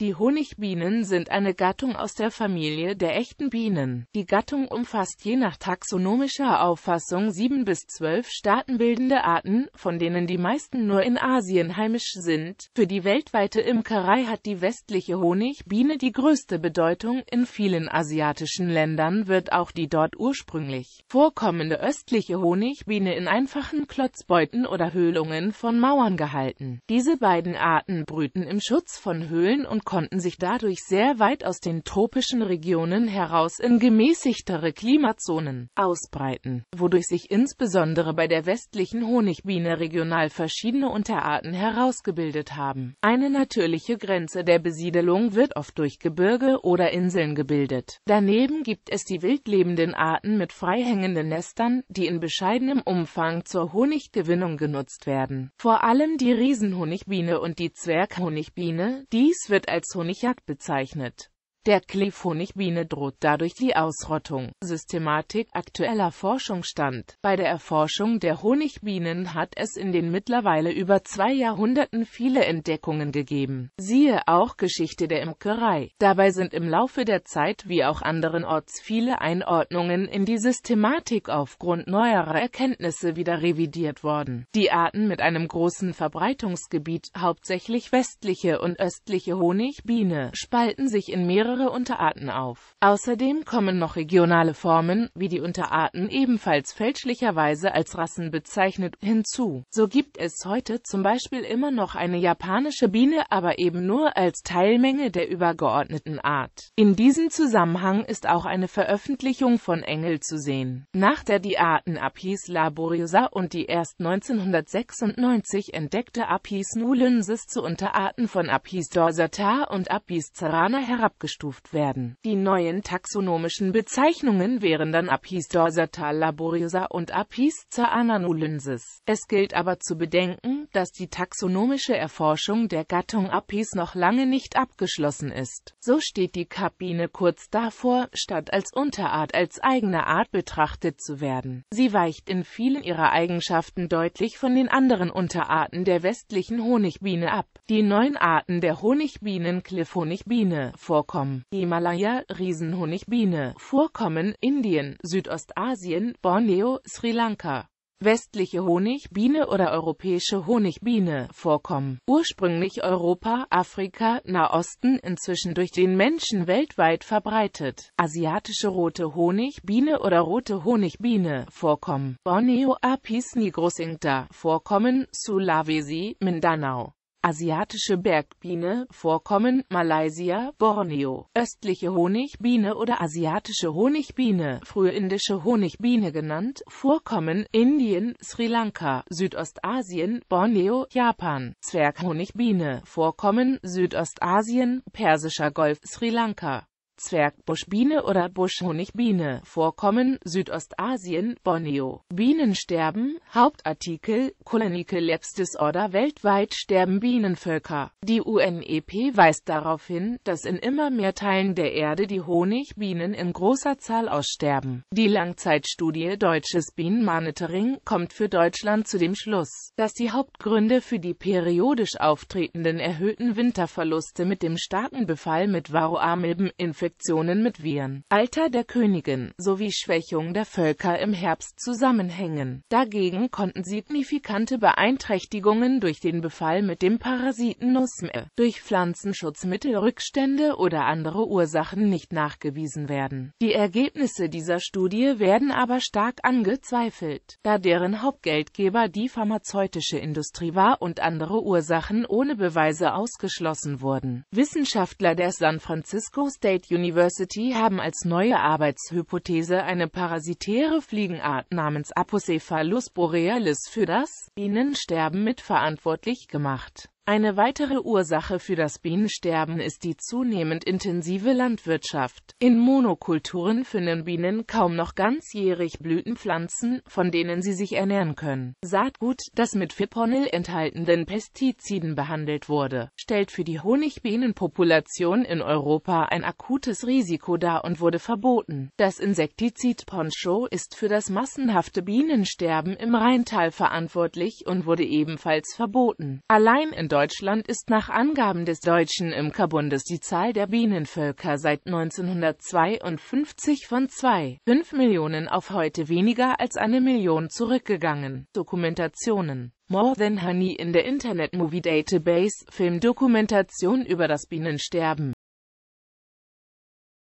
Die Honigbienen sind eine Gattung aus der Familie der echten Bienen. Die Gattung umfasst je nach taxonomischer Auffassung sieben bis zwölf staatenbildende Arten, von denen die meisten nur in Asien heimisch sind. Für die weltweite Imkerei hat die westliche Honigbiene die größte Bedeutung. In vielen asiatischen Ländern wird auch die dort ursprünglich vorkommende östliche Honigbiene in einfachen Klotzbeuten oder Höhlungen von Mauern gehalten. Diese beiden Arten brüten im Schutz von Höhlen und konnten sich dadurch sehr weit aus den tropischen Regionen heraus in gemäßigtere Klimazonen ausbreiten, wodurch sich insbesondere bei der westlichen Honigbiene regional verschiedene Unterarten herausgebildet haben. Eine natürliche Grenze der Besiedelung wird oft durch Gebirge oder Inseln gebildet. Daneben gibt es die wildlebenden Arten mit freihängenden Nestern, die in bescheidenem Umfang zur Honiggewinnung genutzt werden. Vor allem die Riesenhonigbiene und die Zwerghonigbiene, dies wird als als Honigjagd bezeichnet der Kleefonigbiene droht dadurch die Ausrottung. Systematik aktueller Forschungsstand Bei der Erforschung der Honigbienen hat es in den mittlerweile über zwei Jahrhunderten viele Entdeckungen gegeben. Siehe auch Geschichte der Imkerei. Dabei sind im Laufe der Zeit wie auch anderenorts viele Einordnungen in die Systematik aufgrund neuerer Erkenntnisse wieder revidiert worden. Die Arten mit einem großen Verbreitungsgebiet, hauptsächlich westliche und östliche Honigbiene, spalten sich in mehrere mehrere Unterarten auf. Außerdem kommen noch regionale Formen, wie die Unterarten ebenfalls fälschlicherweise als Rassen bezeichnet, hinzu. So gibt es heute zum Beispiel immer noch eine japanische Biene, aber eben nur als Teilmenge der übergeordneten Art. In diesem Zusammenhang ist auch eine Veröffentlichung von Engel zu sehen. Nach der die Arten Apis laboriosa und die erst 1996 entdeckte Apis nulensis zu Unterarten von Apis dorsata und Apis cerana herabgestuft eingestuft werden. Die neuen taxonomischen Bezeichnungen wären dann Apis dorsata laboriosa und Apis cyanulensis. Es gilt aber zu bedenken, dass die taxonomische Erforschung der Gattung Apis noch lange nicht abgeschlossen ist. So steht die Kabine kurz davor, statt als Unterart als eigene Art betrachtet zu werden. Sie weicht in vielen ihrer Eigenschaften deutlich von den anderen Unterarten der westlichen Honigbiene ab. Die neun Arten der Honigbienen Cliff-Honigbiene vorkommen, Himalaya, Riesenhonigbiene vorkommen, Indien, Südostasien, Borneo, Sri Lanka westliche Honigbiene oder europäische Honigbiene vorkommen. Ursprünglich Europa, Afrika, Nahosten, inzwischen durch den Menschen weltweit verbreitet. Asiatische rote Honigbiene oder rote Honigbiene vorkommen. Borneo Apis nigrosincta vorkommen, Sulawesi, Mindanao. Asiatische Bergbiene vorkommen, Malaysia, Borneo, Östliche Honigbiene oder Asiatische Honigbiene, frühe Indische Honigbiene genannt, vorkommen, Indien, Sri Lanka, Südostasien, Borneo, Japan, Zwerghonigbiene vorkommen, Südostasien, Persischer Golf, Sri Lanka Zwergbuschbiene oder Buschhonigbiene vorkommen, Südostasien, Borneo. Bienensterben, Hauptartikel, Colonical Labs Disorder Weltweit sterben Bienenvölker. Die UNEP weist darauf hin, dass in immer mehr Teilen der Erde die Honigbienen in großer Zahl aussterben. Die Langzeitstudie Deutsches Bienenmonitoring kommt für Deutschland zu dem Schluss, dass die Hauptgründe für die periodisch auftretenden erhöhten Winterverluste mit dem starken Befall mit Varroamilben-Infektionen Infektionen mit Viren, Alter der Königin sowie Schwächung der Völker im Herbst zusammenhängen. Dagegen konnten signifikante Beeinträchtigungen durch den Befall mit dem Parasiten Nusme, durch Pflanzenschutzmittelrückstände oder andere Ursachen nicht nachgewiesen werden. Die Ergebnisse dieser Studie werden aber stark angezweifelt, da deren Hauptgeldgeber die pharmazeutische Industrie war und andere Ursachen ohne Beweise ausgeschlossen wurden. Wissenschaftler der San Francisco State University University haben als neue Arbeitshypothese eine parasitäre Fliegenart namens Apocephalus borealis für das Bienensterben mitverantwortlich gemacht eine weitere Ursache für das Bienensterben ist die zunehmend intensive Landwirtschaft. In Monokulturen finden Bienen kaum noch ganzjährig Blütenpflanzen, von denen sie sich ernähren können. Saatgut, das mit Fipronil enthaltenen Pestiziden behandelt wurde, stellt für die Honigbienenpopulation in Europa ein akutes Risiko dar und wurde verboten. Das Insektizid Poncho ist für das massenhafte Bienensterben im Rheintal verantwortlich und wurde ebenfalls verboten. Allein in Deutschland Deutschland ist nach Angaben des Deutschen Imkerbundes die Zahl der Bienenvölker seit 1952 von 2,5 Millionen auf heute weniger als eine Million zurückgegangen. Dokumentationen More Than Honey in der Internet Movie Database Filmdokumentation über das Bienensterben